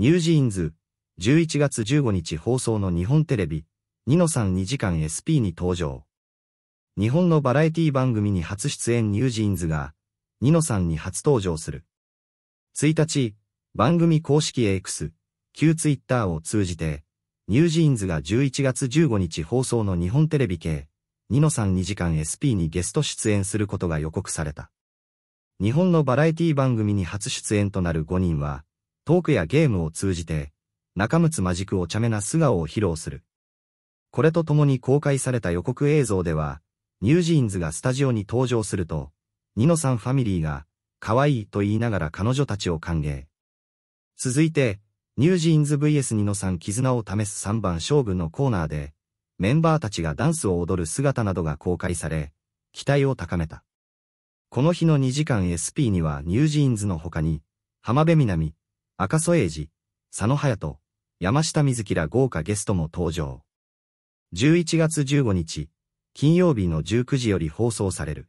ニュージーンズ、11月15日放送の日本テレビ、ニノさん2時間 SP に登場。日本のバラエティ番組に初出演ニュージーンズが、ニノさんに初登場する。1日、番組公式 X、旧 Twitter を通じて、ニュージーンズが11月15日放送の日本テレビ系、ニノさん2時間 SP にゲスト出演することが予告された。日本のバラエティ番組に初出演となる5人は、トークやゲームを通じて、中睦マジクお茶目な素顔を披露する。これとともに公開された予告映像では、ニュージーンズがスタジオに登場すると、ニノさんファミリーが、可愛いと言いながら彼女たちを歓迎。続いて、ニュージーンズ VS ニノさん絆を試す3番勝負のコーナーで、メンバーたちがダンスを踊る姿などが公開され、期待を高めた。この日の2時間 SP にはニュージーンズの他に、浜辺美波、赤楚衛二、佐野隼人、山下美月ら豪華ゲストも登場。11月15日、金曜日の19時より放送される。